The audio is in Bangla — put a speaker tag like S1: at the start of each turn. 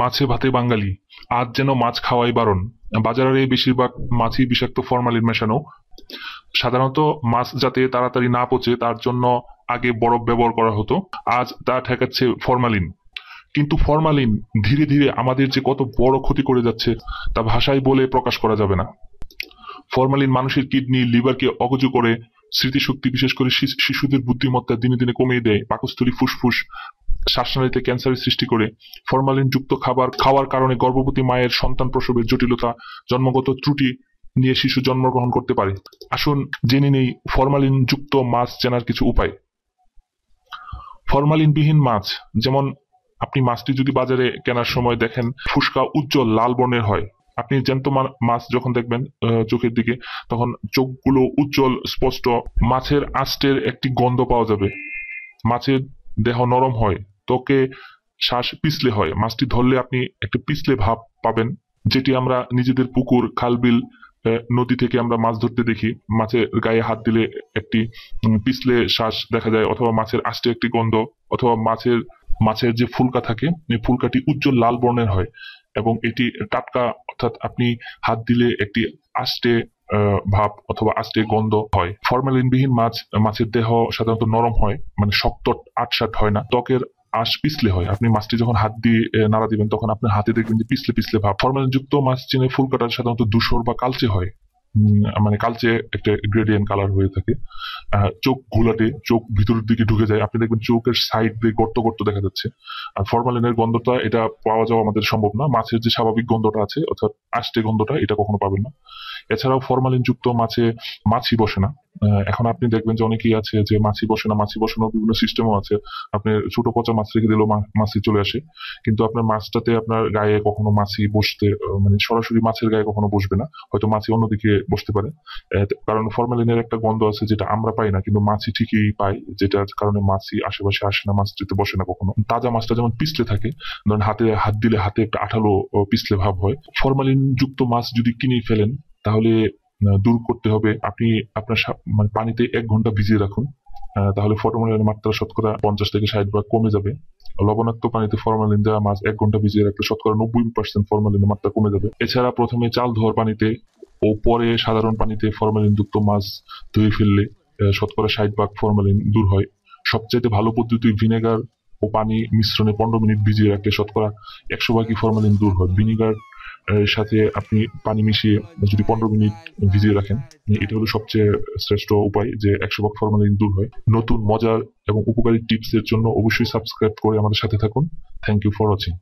S1: মাছে ভাতে বাঙালি আজ যেন মাছ খাওয়াই বারণ বাজারে বেশিরভাগ মাছই বিষাক্ত ফরমালিন মেশানো সাধারণত মাছ যাতে তাড়াতাড়ি না পচে তার জন্য আগে বরফ ব্যবহার করা হতো আজ তা ঠেকাচ্ছে ফরমালিন কিন্তু ফরমালিন ধীরে ধীরে আমাদের যে কত বড় ক্ষতি করে যাচ্ছে তা ভাষায় বলে প্রকাশ করা যাবে না ফরমালিন মানুষের কিডনি লিভারকে অগজু করে স্মৃতিশক্তি বিশেষ করে শিশুদের বুদ্ধিমত্তা দিনে দিনে কমিয়ে দেয় পাকস্থলী ফুসফুস শ্বাসনালীতে ক্যান্সারের সৃষ্টি করে ফরমালিনযুক্ত খাবার খাওয়ার কারণে গর্ভবতী মায়ের সন্তান প্রসবের জটিলতা জন্মগত ত্রুটি নিয়ে শিশু জন্মগ্রহণ করতে পারে আসুন জেনে নেই ফরমালিনযুক্ত মাছ চেনার কিছু উপায় ফরমালিনবিহীন মাছ যেমন আপনি মাছটি যদি বাজারে কেনার সময় দেখেন ফুসকা উজ্জ্বল লাল বর্ণের হয় আপনি জ্যান্ত মাছ যখন দেখবেন চোখের দিকে তখন চোখগুলো উজ্জ্বল স্পষ্ট মাছের আষ্টের একটি গন্ধ পাওয়া যাবে মাছের দেহ নরম হয় ত্বকে শ্বাস পিছলে হয় মাছটি ধরলে আপনি একটা পিছলে ভাব পাবেন যেটি আমরা নিজেদের পুকুর খালবিল নদী থেকে আমরা মাছ ধরতে দেখি মাছের গায়ে হাত দিলে একটি পিছলে শ্বাস দেখা যায় অথবা মাছের আষ্টে একটি গন্ধ অথবা মাছের মাছের যে ফুলকা থাকে এই ফুলকাটি উজ্জ্বল লাল বর্ণের হয় এবং এটি টাটকা অর্থাৎ আপনি হাত দিলে একটি আষ্টে ভাব অথবা আষ্টে গন্ধ হয় ফর্মালিনবিহীন মাছ মাছের দেহ সাধারণত নরম হয় মানে শক্ত আটসাট হয় না ত্বকের আঁশ পিছলে হয় আপনি মাছটি যখন হাত দিয়ে নাড়া দিবেন তখন আপনার হাতে দেখবেন যে পিছলে পিছলে ভাব ফরমালিনযুক্ত মাছ চিনে ফুল কাটার সাধারণত ধূসর বা কালচে হয় মানে কালচে একটা গ্রেডিয়েন্ট কালার হয়ে থাকে চোখ ঘোলাটে চোখ ভিতরের দিকে ঢুকে যায় আপনি দেখবেন চোখের সাইড দিয়ে গর্ত গর্ত দেখা যাচ্ছে আর ফরমালিনের গন্ধটা এটা পাওয়া যাওয়া আমাদের সম্ভব না মাছের যে স্বাভাবিক গন্ধটা আছে অর্থাৎ আষ্টে গন্ধটা এটা কখনো পাবেন না এছাড়াও যুক্ত মাছে মাছি বসে না এখন আপনি দেখবেন যে অনেকেই আছে যে মাছি বসে না মাছি বসানোর বিভিন্ন সিস্টেমও আছে আপনি ছোট পচা মাছ রেখে দিলেও মাছি চলে আসে কিন্তু আপনার মাছটাতে আপনার গায়ে কখনো মাছি বসতে মানে সরাসরি মাছের গায়ে কখনো বসবে না হয়তো মাছি অন্যদিকে বসতে পারে কারণ ফরমালিনের একটা গন্ধ আছে যেটা আমরা পাই না কিন্তু মাছি ঠিকই পাই যেটা কারণে মাছি আশেপাশে আসে না মাছটিতে বসে না কখনো তাজা মাছটা যেমন পিছলে থাকে ধরেন হাতে হাত দিলে হাতে একটা আঠালো পিছলে ভাব হয় ফরমালিন যুক্ত মাছ যদি কিনে ফেলেন তাহলে দূর করতে হবে আপনি আপনার মানে পানিতে এক ঘন্টা ভিজিয়ে রাখুন তাহলে ফটোমালিনের মাত্রা শতকরা পঞ্চাশ থেকে ষাট ভাগ কমে যাবে লবণাক্ত পানিতে ফরমালিন দেওয়া মাছ এক ঘন্টা ভিজিয়ে রাখলে শতকরা নব্বই পার্সেন্ট ফরমালিনের মাত্রা কমে যাবে এছাড়া প্রথমে চাল ধোয়ার পানিতে ও পরে সাধারণ পানিতে যুক্ত মাছ ধুয়ে ফেললে শতকরা ষাট ভাগ ফরমালিন দূর হয় সবচেয়ে ভালো পদ্ধতি ভিনেগার ও পানি মিশ্রণে পনেরো মিনিট ভিজিয়ে রাখলে শতকরা একশো ভাগই ফরমালিন দূর হয় ভিনেগার সাথে আপনি পানি মিশিয়ে যদি পনেরো মিনিট ভিজিয়ে রাখেন মানে এটা হলো সবচেয়ে শ্রেষ্ঠ উপায় যে একশো বক ফরমালিন দূর হয় নতুন মজার এবং উপকারী টিপসের জন্য অবশ্যই সাবস্ক্রাইব করে আমাদের সাথে থাকুন থ্যাংক ইউ ফর ওয়াচিং